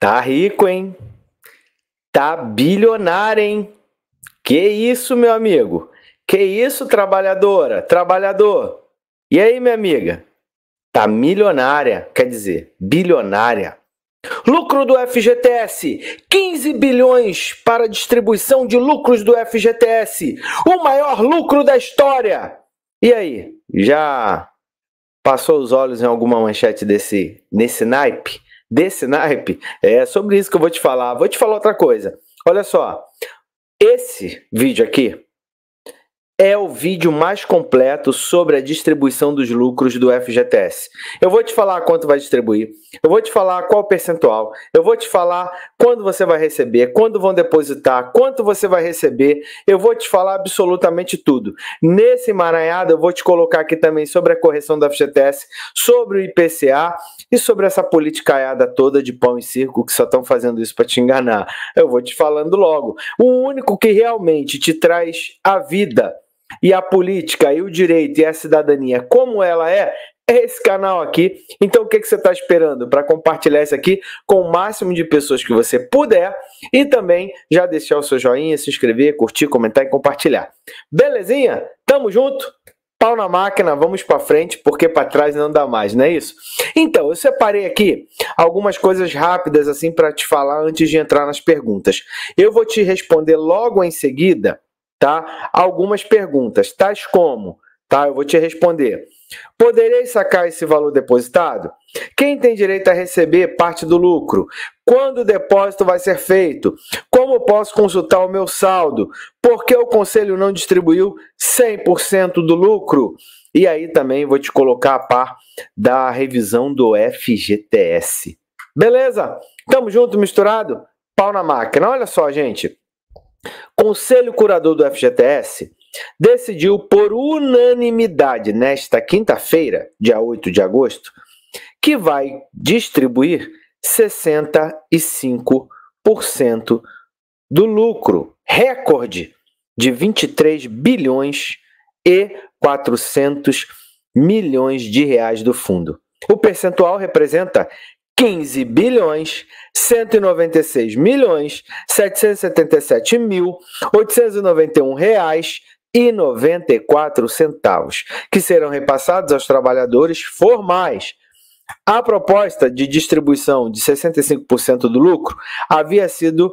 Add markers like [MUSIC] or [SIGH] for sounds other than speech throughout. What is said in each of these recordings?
Tá rico, hein? Tá bilionário, hein? Que isso, meu amigo? Que isso, trabalhadora, trabalhador? E aí, minha amiga? Tá milionária, quer dizer, bilionária. Lucro do FGTS: 15 bilhões para distribuição de lucros do FGTS, o maior lucro da história. E aí, já passou os olhos em alguma manchete desse nesse naipe? desse naipe, é sobre isso que eu vou te falar. Vou te falar outra coisa. Olha só, esse vídeo aqui é o vídeo mais completo sobre a distribuição dos lucros do FGTS. Eu vou te falar quanto vai distribuir, eu vou te falar qual percentual, eu vou te falar quando você vai receber, quando vão depositar, quanto você vai receber, eu vou te falar absolutamente tudo. Nesse emaranhado, eu vou te colocar aqui também sobre a correção do FGTS, sobre o IPCA e sobre essa politicaiada toda de pão e circo que só estão fazendo isso para te enganar. Eu vou te falando logo. O único que realmente te traz a vida e a política e o direito e a cidadania como ela é, é esse canal aqui. Então, o que, que você está esperando para compartilhar isso aqui com o máximo de pessoas que você puder e também já deixar o seu joinha, se inscrever, curtir, comentar e compartilhar. Belezinha? Tamo junto? Pau na máquina, vamos para frente, porque para trás não dá mais, não é isso? Então, eu separei aqui algumas coisas rápidas assim para te falar antes de entrar nas perguntas. Eu vou te responder logo em seguida tá? Algumas perguntas, tais como, tá? Eu vou te responder. Poderei sacar esse valor depositado? Quem tem direito a receber parte do lucro? Quando o depósito vai ser feito? Como posso consultar o meu saldo? Por que o conselho não distribuiu 100% do lucro? E aí também vou te colocar a par da revisão do FGTS. Beleza? Tamo junto, misturado? Pau na máquina. Olha só, gente. Conselho Curador do FGTS decidiu por unanimidade nesta quinta-feira, dia 8 de agosto, que vai distribuir 65% do lucro, recorde de 23 bilhões e 400 milhões de reais do fundo. O percentual representa 15 bilhões 196 milhões 777 mil 891 reais e 94 centavos, que serão repassados aos trabalhadores formais. A proposta de distribuição de 65% do lucro havia sido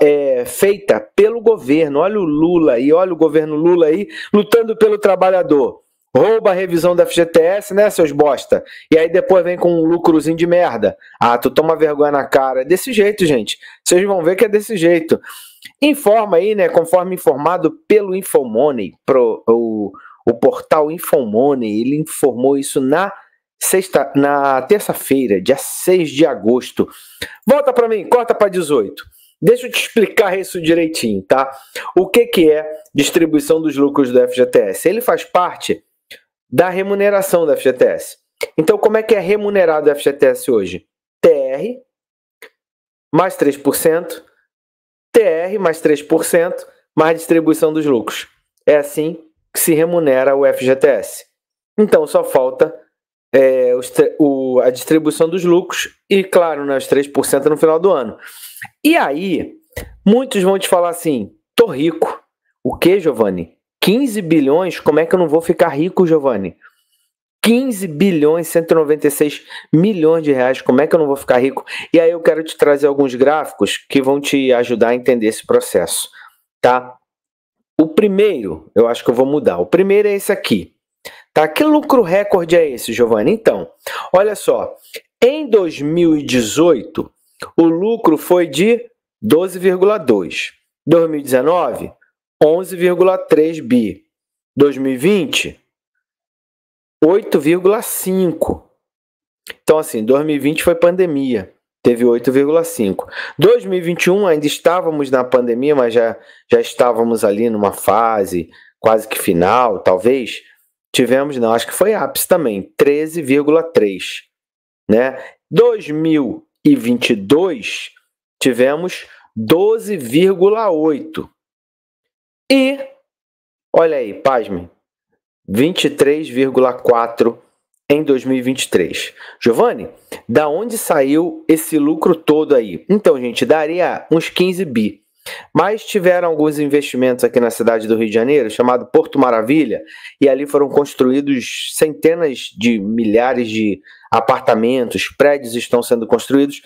é, feita pelo governo. Olha o Lula aí, olha o governo Lula aí lutando pelo trabalhador. Rouba a revisão da FGTS, né, seus bosta? E aí depois vem com um lucrozinho de merda. Ah, tu toma vergonha na cara. É desse jeito, gente. Vocês vão ver que é desse jeito. Informa aí, né, conforme informado pelo Infomoney, pro, o, o portal Infomoney, ele informou isso na sexta, na terça-feira, dia 6 de agosto. Volta para mim, corta para 18. Deixa eu te explicar isso direitinho, tá? O que que é distribuição dos lucros do FGTS? Ele faz parte da remuneração da FGTS. Então, como é que é remunerado o FGTS hoje? TR mais 3%, TR mais 3%, mais distribuição dos lucros. É assim que se remunera o FGTS. Então, só falta é, os, o, a distribuição dos lucros e, claro, né, os 3% no final do ano. E aí, muitos vão te falar assim: tô rico. O que, Giovanni? 15 bilhões, como é que eu não vou ficar rico, Giovanni? 15 bilhões 196 milhões de reais. Como é que eu não vou ficar rico? E aí eu quero te trazer alguns gráficos que vão te ajudar a entender esse processo, tá? O primeiro, eu acho que eu vou mudar. O primeiro é esse aqui. Tá? Que lucro recorde é esse, Giovanni? Então, olha só. Em 2018, o lucro foi de 12,2. 2019, 11,3 bi. 2020, 8,5. Então, assim, 2020 foi pandemia, teve 8,5. 2021 ainda estávamos na pandemia, mas já, já estávamos ali numa fase quase que final, talvez. Tivemos, não, acho que foi ápice também, 13,3. Né? 2022 tivemos 12,8. E, olha aí, pasme, 23,4 em 2023. Giovanni, da onde saiu esse lucro todo aí? Então, gente, daria uns 15 bi. Mas tiveram alguns investimentos aqui na cidade do Rio de Janeiro, chamado Porto Maravilha, e ali foram construídos centenas de milhares de apartamentos, prédios estão sendo construídos,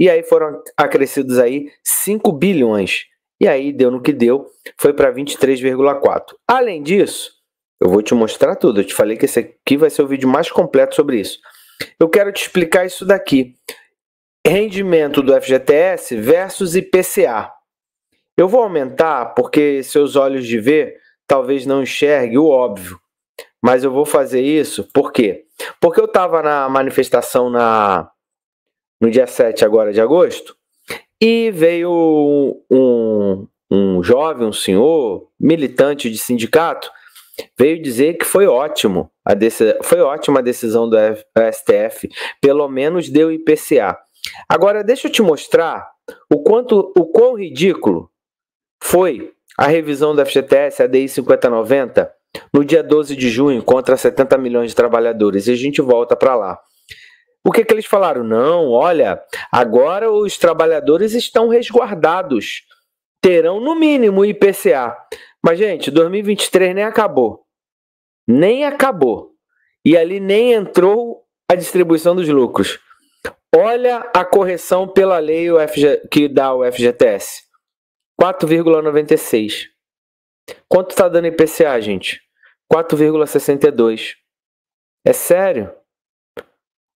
e aí foram acrescidos aí 5 bilhões e aí deu no que deu, foi para 23,4. Além disso, eu vou te mostrar tudo. Eu te falei que esse aqui vai ser o vídeo mais completo sobre isso. Eu quero te explicar isso daqui. Rendimento do FGTS versus IPCA. Eu vou aumentar porque seus olhos de ver talvez não enxergue o óbvio. Mas eu vou fazer isso por quê? Porque eu estava na manifestação na, no dia 7 agora de agosto e veio um, um jovem, um senhor, militante de sindicato, veio dizer que foi ótimo a decisão, foi ótima a decisão do STF, pelo menos deu IPCA. Agora deixa eu te mostrar o quanto o quão ridículo foi a revisão da FGTS, a DI 5090, no dia 12 de junho contra 70 milhões de trabalhadores. E a gente volta para lá o que, que eles falaram? Não, olha, agora os trabalhadores estão resguardados. Terão no mínimo IPCA. Mas, gente, 2023 nem acabou. Nem acabou. E ali nem entrou a distribuição dos lucros. Olha a correção pela lei que dá o FGTS: 4,96. Quanto está dando IPCA, gente? 4,62. É sério?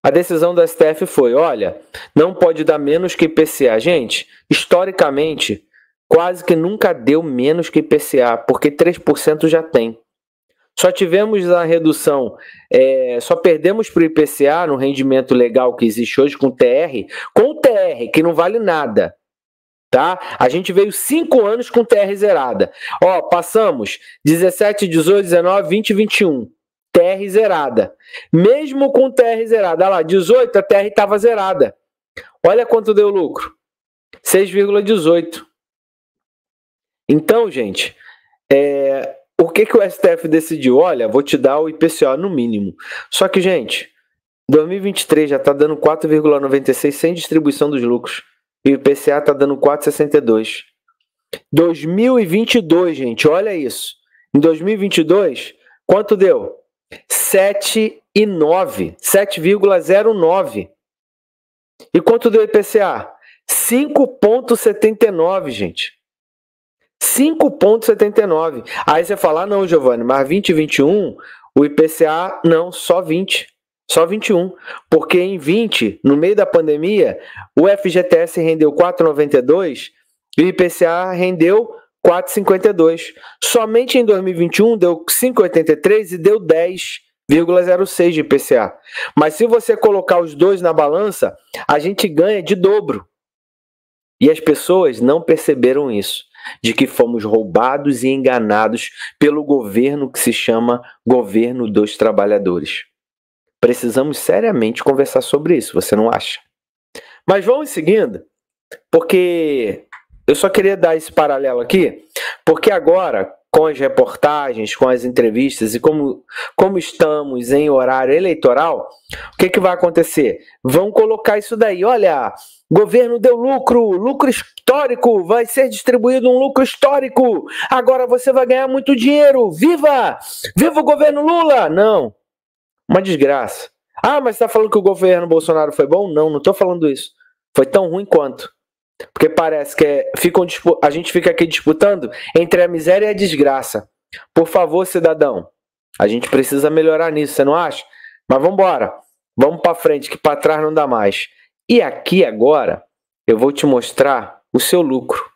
A decisão do STF foi: olha, não pode dar menos que IPCA. Gente, historicamente, quase que nunca deu menos que IPCA, porque 3% já tem. Só tivemos a redução, é, só perdemos para o IPCA no rendimento legal que existe hoje com o TR, com o TR, que não vale nada. Tá? A gente veio cinco anos com TR zerada. Ó, passamos 17, 18, 19, 20, 21. TR zerada. Mesmo com TR zerada, olha lá, 18, a TR estava zerada. Olha quanto deu lucro: 6,18. Então, gente, é, o que, que o STF decidiu? Olha, vou te dar o IPCO no mínimo. Só que, gente, 2023 já está dando 4,96 sem distribuição dos lucros. E o IPCA está dando 4,62. 2022, gente, olha isso. Em 2022, quanto deu? 7,09. 7,09. E quanto deu IPCA? 5,79, gente. 5,79. Aí você fala, ah, não, Giovanni, mas 2021, o IPCA, não, só 20. Só 21. Porque em 20, no meio da pandemia, o FGTS rendeu 4,92 e o IPCA rendeu 4,52. Somente em 2021 deu 5,83 e deu 10,06 de IPCA. Mas se você colocar os dois na balança, a gente ganha de dobro. E as pessoas não perceberam isso, de que fomos roubados e enganados pelo governo que se chama governo dos trabalhadores. Precisamos seriamente conversar sobre isso, você não acha? Mas vamos seguindo, porque eu só queria dar esse paralelo aqui, porque agora, com as reportagens, com as entrevistas e como, como estamos em horário eleitoral, o que, é que vai acontecer? Vão colocar isso daí. Olha, governo deu lucro, lucro histórico, vai ser distribuído um lucro histórico. Agora você vai ganhar muito dinheiro. Viva! Viva o governo Lula! Não. Uma desgraça. Ah, mas está falando que o governo Bolsonaro foi bom? Não, não estou falando isso. Foi tão ruim quanto. Porque parece que é, ficam, a gente fica aqui disputando entre a miséria e a desgraça. Por favor, cidadão, a gente precisa melhorar nisso, você não acha? Mas vamos embora. Vamos para frente, que para trás não dá mais. E aqui agora eu vou te mostrar o seu lucro.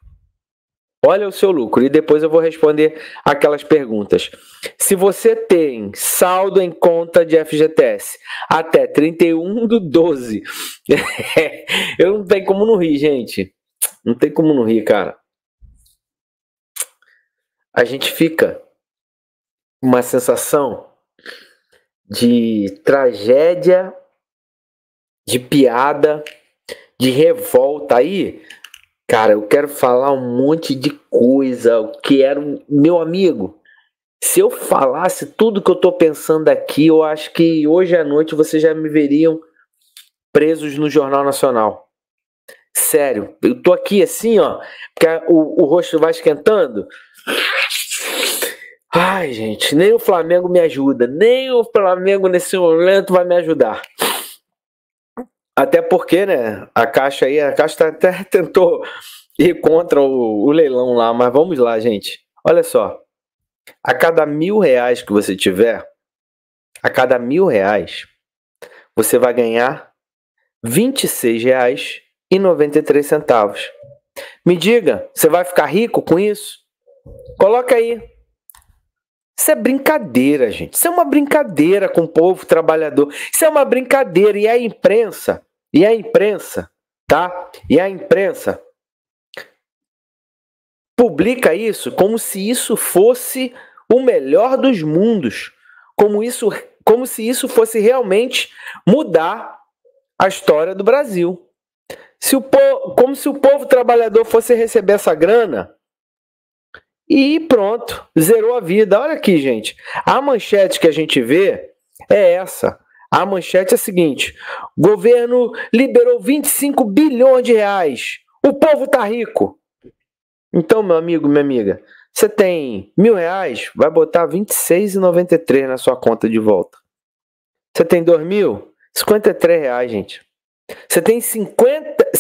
Olha o seu lucro e depois eu vou responder aquelas perguntas. Se você tem saldo em conta de FGTS até 31 do 12, [LAUGHS] eu não tenho como não rir, gente. Não tem como não rir, cara. A gente fica uma sensação de tragédia, de piada, de revolta. Aí, cara, eu quero falar um monte de coisa. Eu quero, meu amigo, se eu falasse tudo que eu tô pensando aqui, eu acho que hoje à noite vocês já me veriam presos no Jornal Nacional. Sério, eu tô aqui assim, ó, porque o, o rosto vai esquentando. Ai, gente, nem o Flamengo me ajuda, nem o Flamengo nesse momento vai me ajudar. Até porque, né, a Caixa aí, a Caixa tá, até [LAUGHS] tentou ir contra o, o leilão lá, mas vamos lá, gente. Olha só, a cada mil reais que você tiver, a cada mil reais, você vai ganhar 26 reais e 93 centavos. Me diga, você vai ficar rico com isso? Coloca aí. Isso é brincadeira, gente. Isso é uma brincadeira com o povo trabalhador. Isso é uma brincadeira e a imprensa, e a imprensa, tá? E a imprensa publica isso como se isso fosse o melhor dos mundos, como isso, como se isso fosse realmente mudar a história do Brasil se o povo, como se o povo trabalhador fosse receber essa grana. E pronto, zerou a vida. Olha aqui, gente. A manchete que a gente vê é essa. A manchete é a seguinte: governo liberou 25 bilhões de reais. O povo tá rico. Então, meu amigo, minha amiga, você tem mil reais, vai botar 26,93 na sua conta de volta. Você tem dois mil, 53 reais, gente. Você tem 50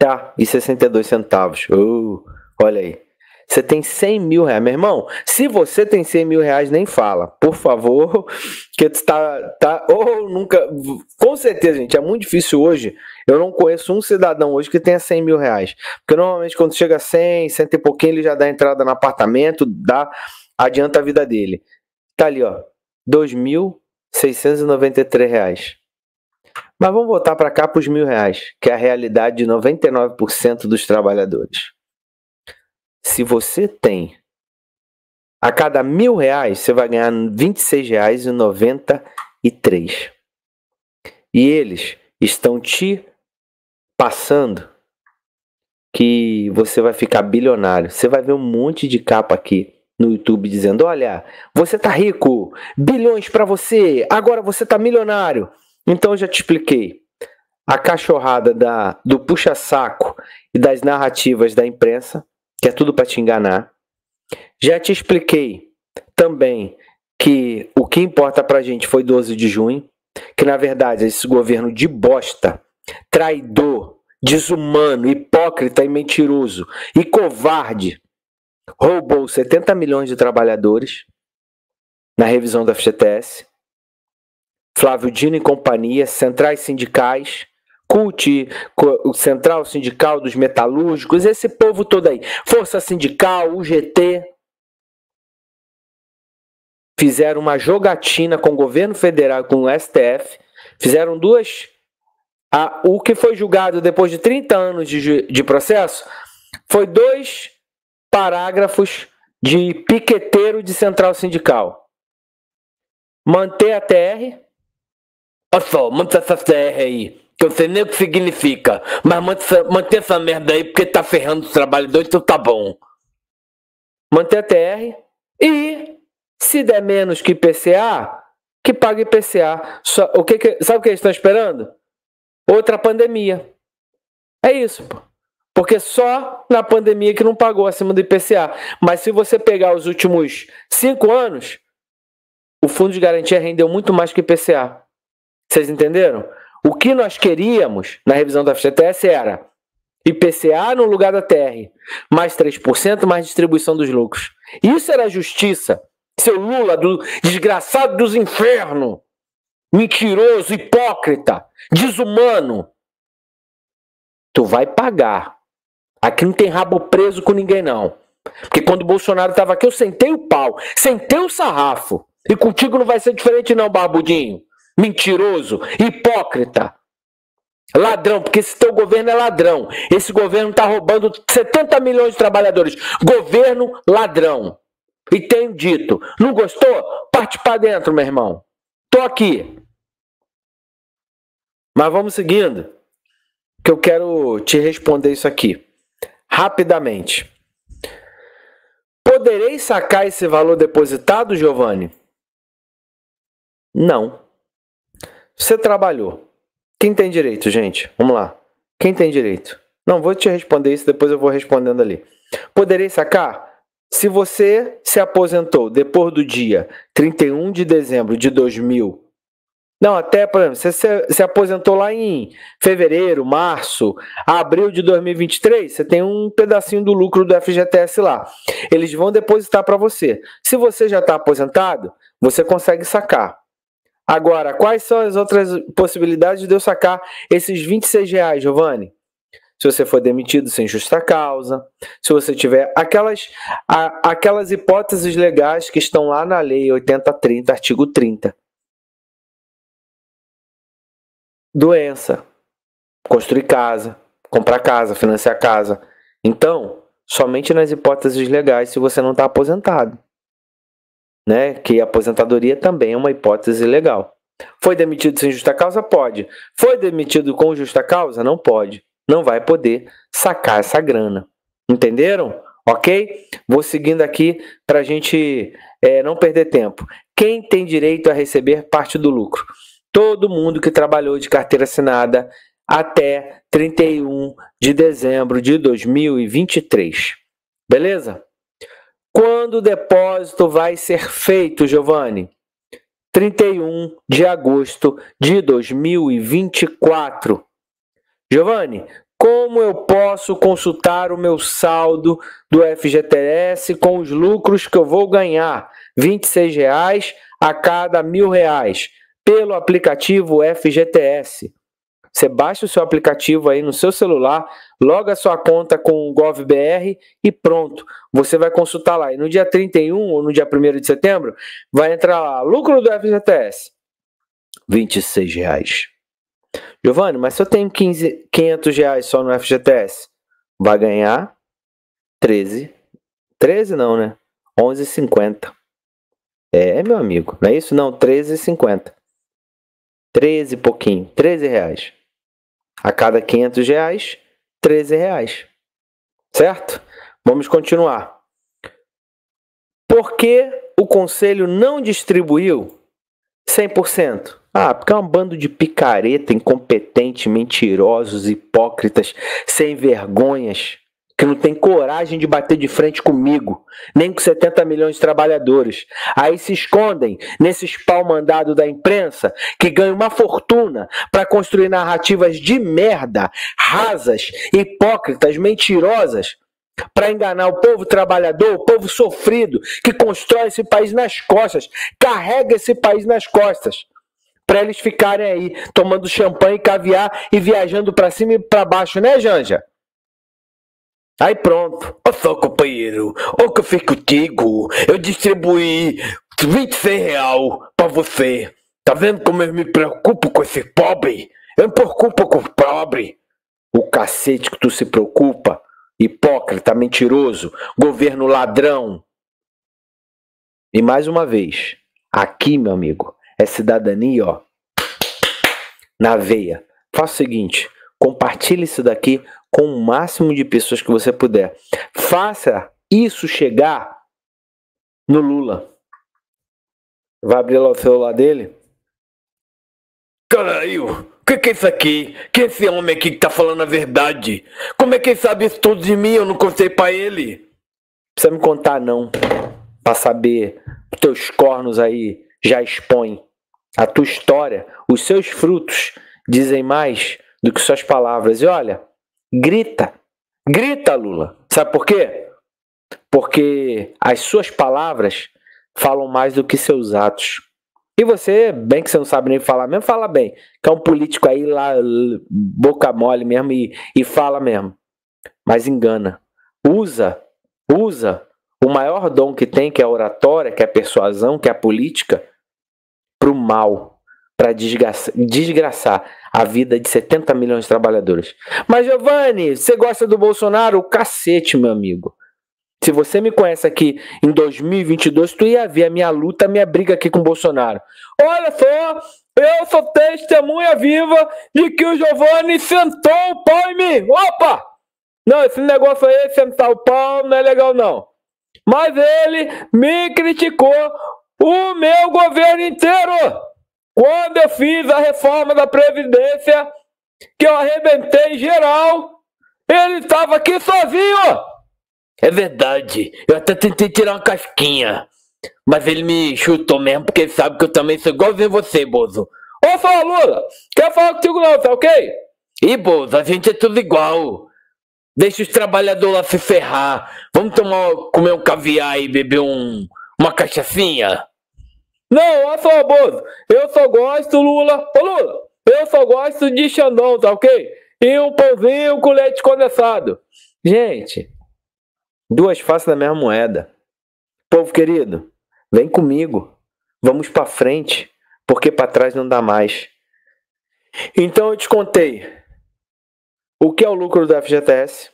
Tá, e 62 centavos. Uh, olha aí. Você tem 100 mil reais. Meu irmão, se você tem 100 mil reais, nem fala. Por favor, [LAUGHS] que tu tá, tá. Ou nunca. Com certeza, gente, é muito difícil hoje. Eu não conheço um cidadão hoje que tenha 100 mil reais. Porque normalmente quando chega a 100, 100 e pouquinho, ele já dá entrada no apartamento, dá, adianta a vida dele. Tá ali, ó. 2.693 reais. Mas vamos voltar para cá para os mil reais, que é a realidade de 99% dos trabalhadores. Se você tem a cada mil reais, você vai ganhar R$ 26,93. E eles estão te passando que você vai ficar bilionário. Você vai ver um monte de capa aqui no YouTube dizendo: "Olha, você tá rico, bilhões para você, agora você tá milionário". Então já te expliquei a cachorrada da, do puxa-saco e das narrativas da imprensa, que é tudo para te enganar. Já te expliquei também que o que importa para a gente foi 12 de junho, que na verdade esse governo de bosta, traidor, desumano, hipócrita e mentiroso e covarde roubou 70 milhões de trabalhadores na revisão da FGTS, Flávio Dino e companhia, centrais sindicais, CUT, Central Sindical dos Metalúrgicos, esse povo todo aí, Força Sindical, UGT, fizeram uma jogatina com o governo federal, com o STF, fizeram duas. A, o que foi julgado depois de 30 anos de, de processo foi dois parágrafos de piqueteiro de central sindical. Manter a TR Olha só, manda essa CR aí. Que eu sei nem o que significa. Mas mantém essa, merda aí porque tá ferrando os trabalhadores, então tá bom. Mantém a TR. E se der menos que IPCA, que pague IPCA. Só, o que, que sabe o que eles estão esperando? Outra pandemia. É isso, pô. Porque só na pandemia que não pagou acima do IPCA. Mas se você pegar os últimos cinco anos, o Fundo de Garantia rendeu muito mais que IPCA. Vocês entenderam? O que nós queríamos na revisão do FGTS era IPCA no lugar da TR, mais 3%, mais distribuição dos lucros. Isso era justiça. Seu Lula, do desgraçado dos infernos, mentiroso, hipócrita, desumano. Tu vai pagar. Aqui não tem rabo preso com ninguém, não. Porque quando o Bolsonaro estava aqui, eu sentei o pau, sentei o sarrafo. E contigo não vai ser diferente, não, barbudinho mentiroso, hipócrita, ladrão, porque esse teu governo é ladrão. Esse governo está roubando 70 milhões de trabalhadores. Governo ladrão. E tenho dito, não gostou? Parte para dentro, meu irmão. Tô aqui. Mas vamos seguindo, que eu quero te responder isso aqui rapidamente. Poderei sacar esse valor depositado, Giovanni? Não. Você trabalhou. Quem tem direito, gente? Vamos lá. Quem tem direito? Não, vou te responder isso, depois eu vou respondendo ali. Poderei sacar? Se você se aposentou depois do dia 31 de dezembro de 2000, não, até, por exemplo, você se, se aposentou lá em fevereiro, março, abril de 2023, você tem um pedacinho do lucro do FGTS lá. Eles vão depositar para você. Se você já está aposentado, você consegue sacar. Agora, quais são as outras possibilidades de eu sacar esses 26 reais, Giovanni? Se você for demitido sem justa causa, se você tiver aquelas, a, aquelas hipóteses legais que estão lá na lei 8030, artigo 30. Doença, construir casa, comprar casa, financiar casa. Então, somente nas hipóteses legais se você não está aposentado né, que aposentadoria também é uma hipótese legal. Foi demitido sem justa causa? Pode. Foi demitido com justa causa? Não pode. Não vai poder sacar essa grana. Entenderam? Ok? Vou seguindo aqui para a gente é, não perder tempo. Quem tem direito a receber parte do lucro? Todo mundo que trabalhou de carteira assinada até 31 de dezembro de 2023. Beleza? Quando o depósito vai ser feito, Giovanni? 31 de agosto de 2024. Giovanni, como eu posso consultar o meu saldo do FGTS com os lucros que eu vou ganhar? R$ reais a cada mil reais pelo aplicativo FGTS. Você baixa o seu aplicativo aí no seu celular, loga a sua conta com o GovBR e pronto. Você vai consultar lá. E no dia 31 ou no dia 1 de setembro, vai entrar lá, lucro do FGTS, R$ 26,00. Giovanni, mas se eu tenho 15, 500 reais só no FGTS, vai ganhar 13, 13 não, né? 11,50. É, meu amigo, não é isso? Não, 13,50. 13 pouquinho, 13 reais. A cada 500 reais, 13 reais. Certo? Vamos continuar. Por que o conselho não distribuiu 100%? Ah, porque é um bando de picareta, incompetente, mentirosos, hipócritas, sem vergonhas que não tem coragem de bater de frente comigo, nem com 70 milhões de trabalhadores. Aí se escondem nesses pau mandado da imprensa que ganha uma fortuna para construir narrativas de merda, rasas, hipócritas, mentirosas para enganar o povo trabalhador, o povo sofrido, que constrói esse país nas costas, carrega esse país nas costas, para eles ficarem aí tomando champanhe, caviar e viajando para cima e para baixo, né, Janja? Aí pronto, olha só companheiro, o que eu fiz contigo, eu distribuí 26 real pra você. Tá vendo como eu me preocupo com esse pobre? Eu me preocupo com o pobre. O cacete que tu se preocupa, hipócrita, mentiroso, governo ladrão. E mais uma vez, aqui, meu amigo, é cidadania, ó, na veia. Faça o seguinte, Compartilhe isso daqui com o máximo de pessoas que você puder. Faça isso chegar no Lula. Vai abrir lá o celular dele? Caralho, o que, que é isso aqui? Quem é esse homem aqui que tá falando a verdade? Como é que ele sabe isso tudo de mim? Eu não contei pra ele. Precisa me contar, não. Pra saber. Os teus cornos aí já expõem. A tua história, os seus frutos dizem mais do que suas palavras. E olha, grita, grita, Lula. Sabe por quê? Porque as suas palavras falam mais do que seus atos. E você, bem que você não sabe nem falar mesmo, fala bem. Que é um político aí lá, boca mole mesmo e, e fala mesmo. Mas engana. Usa, usa o maior dom que tem, que é a oratória, que é a persuasão, que é a política, para o mal para desgraçar, a vida de 70 milhões de trabalhadores. Mas, Giovanni, você gosta do Bolsonaro? Cacete, meu amigo. Se você me conhece aqui em 2022, tu ia ver a minha luta, a minha briga aqui com o Bolsonaro. Olha só, eu sou testemunha viva de que o Giovanni sentou o pau em mim. Opa! Não, esse negócio aí, sentar o pau, não é legal não. Mas ele me criticou o meu governo inteiro. Quando eu fiz a reforma da Previdência, que eu arrebentei geral, ele estava aqui sozinho. É verdade. Eu até tentei tirar uma casquinha. Mas ele me chutou mesmo, porque ele sabe que eu também sou igualzinho você, Bozo. Ô, fala, Lula! Quer falar contigo não, tá ok? E, Bozo, a gente é tudo igual. Deixa os trabalhadores lá se ferrar. Vamos tomar, comer um caviar e beber um, uma cachaçinha? Não, eu sou Bozo. Eu só gosto, Lula. Ô, Lula, eu só gosto de Xandão, tá ok? E um pãozinho com leite condensado. Gente, duas faces da mesma moeda. Povo querido, vem comigo. Vamos para frente, porque para trás não dá mais. Então eu te contei o que é o lucro do FGTS.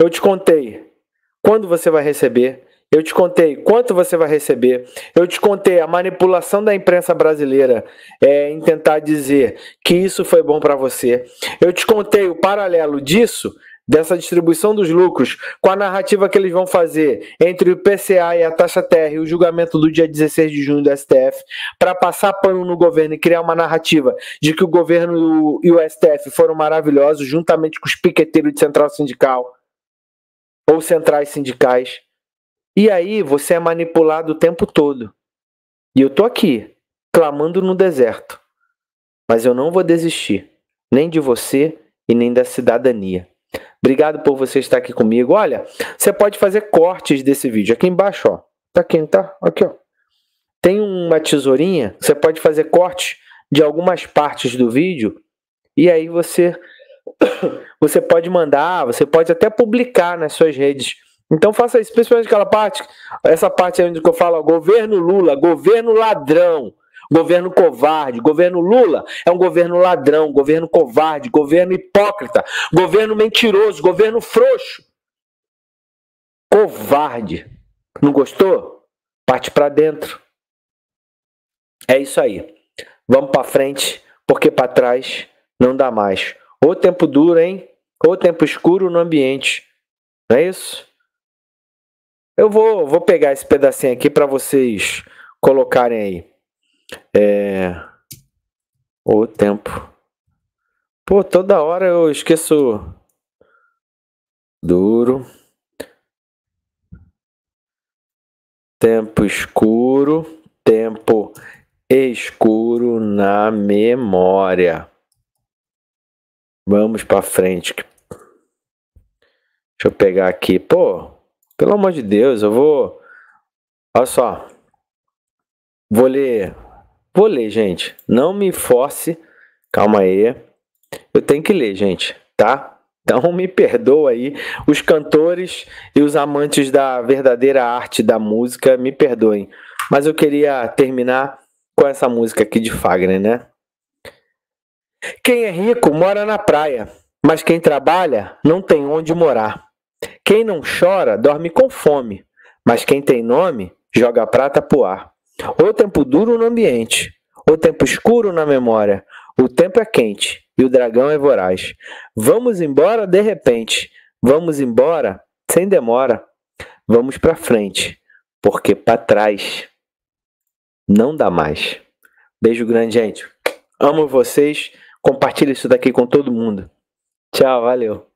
Eu te contei quando você vai receber. Eu te contei quanto você vai receber. Eu te contei a manipulação da imprensa brasileira é, em tentar dizer que isso foi bom para você. Eu te contei o paralelo disso dessa distribuição dos lucros com a narrativa que eles vão fazer entre o PCA e a taxa TR e o julgamento do dia 16 de junho do STF para passar pano no governo e criar uma narrativa de que o governo e o STF foram maravilhosos juntamente com os piqueteiros de central sindical ou centrais sindicais. E aí você é manipulado o tempo todo. E eu tô aqui, clamando no deserto. Mas eu não vou desistir, nem de você e nem da cidadania. Obrigado por você estar aqui comigo. Olha, você pode fazer cortes desse vídeo aqui embaixo, ó. Tá quem tá? Aqui, ó. Tem uma tesourinha, você pode fazer cortes de algumas partes do vídeo e aí você [COUGHS] você pode mandar, você pode até publicar nas suas redes então faça isso, principalmente aquela parte, essa parte onde eu falo, governo Lula, governo ladrão, governo covarde, governo Lula é um governo ladrão, governo covarde, governo hipócrita, governo mentiroso, governo frouxo. Covarde. Não gostou? Parte para dentro. É isso aí. Vamos para frente, porque para trás não dá mais. Ou tempo duro, hein? Ou tempo escuro no ambiente. Não é isso? Eu vou, vou pegar esse pedacinho aqui para vocês colocarem aí. É... O tempo. Pô, toda hora eu esqueço. Duro. Tempo escuro. Tempo escuro na memória. Vamos para frente. Deixa eu pegar aqui. Pô, pelo amor de Deus, eu vou. Olha só. Vou ler. Vou ler, gente. Não me force. Calma aí. Eu tenho que ler, gente, tá? [LAUGHS] Então me perdoa aí. Os cantores e os amantes da verdadeira arte da música, me perdoem. Mas eu queria terminar com essa música aqui de Fagner, né? Quem é rico mora na praia, mas quem trabalha não tem onde morar. Quem não chora dorme com fome, mas quem tem nome joga prata pro ar. Ou tempo duro no ambiente, ou tempo escuro na memória. O tempo é quente e o dragão é voraz. Vamos embora de repente, vamos embora sem demora. Vamos para frente, porque para trás não dá mais. Beijo grande, gente. Amo vocês. Compartilhe isso daqui com todo mundo. Tchau, valeu.